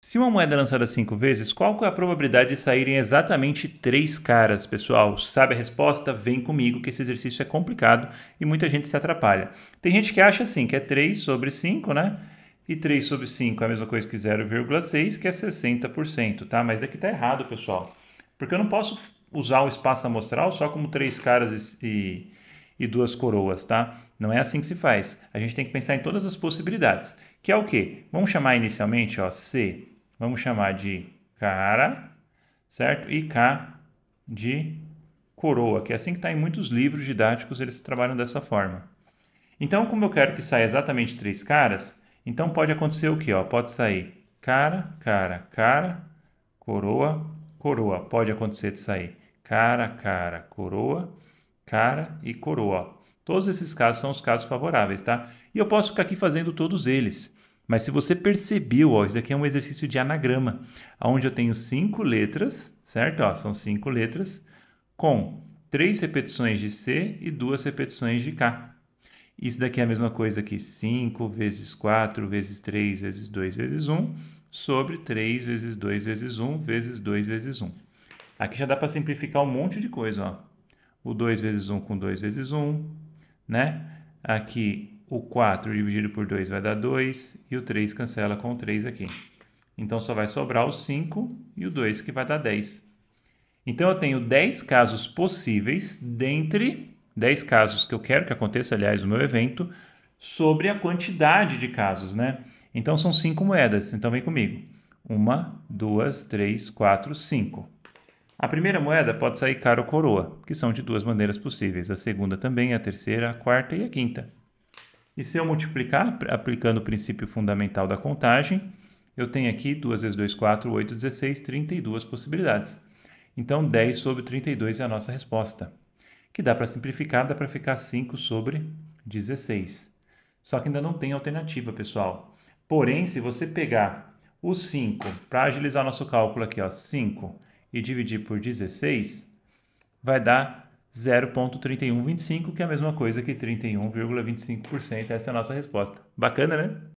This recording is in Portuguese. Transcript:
Se uma moeda é lançada cinco vezes, qual é a probabilidade de saírem exatamente três caras, pessoal? Sabe a resposta? Vem comigo que esse exercício é complicado e muita gente se atrapalha. Tem gente que acha assim, que é 3 sobre 5, né? E 3 sobre 5 é a mesma coisa que 0,6, que é 60%, tá? Mas daqui é tá errado, pessoal. Porque eu não posso usar o espaço amostral só como três caras e, e duas coroas, tá? Não é assim que se faz. A gente tem que pensar em todas as possibilidades, que é o quê? Vamos chamar inicialmente, ó, C vamos chamar de cara, certo? E K de coroa, que é assim que está em muitos livros didáticos, eles trabalham dessa forma. Então, como eu quero que saia exatamente três caras, então pode acontecer o quê? Ó? Pode sair cara, cara, cara, coroa, coroa. Pode acontecer de sair cara, cara, coroa, cara e coroa. Todos esses casos são os casos favoráveis, tá? E eu posso ficar aqui fazendo todos eles. Mas se você percebeu, ó, isso aqui é um exercício de anagrama, onde eu tenho cinco letras, certo? Ó, são cinco letras, com três repetições de C e duas repetições de K. Isso daqui é a mesma coisa que 5 vezes 4 vezes 3 vezes 2 vezes 1 sobre 3 vezes 2 vezes 1 vezes 2 vezes 1. Aqui já dá para simplificar um monte de coisa. Ó. O 2 vezes 1 com 2 vezes 1, né? Aqui o 4 dividido por 2 vai dar 2 e o 3 cancela com o 3 aqui. Então só vai sobrar o 5 e o 2 que vai dar 10. Então eu tenho 10 casos possíveis dentre 10 casos que eu quero que aconteça, aliás, no meu evento, sobre a quantidade de casos, né? Então são 5 moedas, então vem comigo. 1, 2, 3, 4, 5. A primeira moeda pode sair cara ou coroa, que são de duas maneiras possíveis, a segunda também, a terceira, a quarta e a quinta. E se eu multiplicar aplicando o princípio fundamental da contagem, eu tenho aqui 2 vezes 2, 4, 8, 16, 32 possibilidades. Então, 10 sobre 32 é a nossa resposta. Que dá para simplificar, dá para ficar 5 sobre 16. Só que ainda não tem alternativa, pessoal. Porém, se você pegar o 5, para agilizar nosso cálculo aqui, ó, 5 e dividir por 16, vai dar 0,3125, que é a mesma coisa que 31,25%. Essa é a nossa resposta. Bacana, né?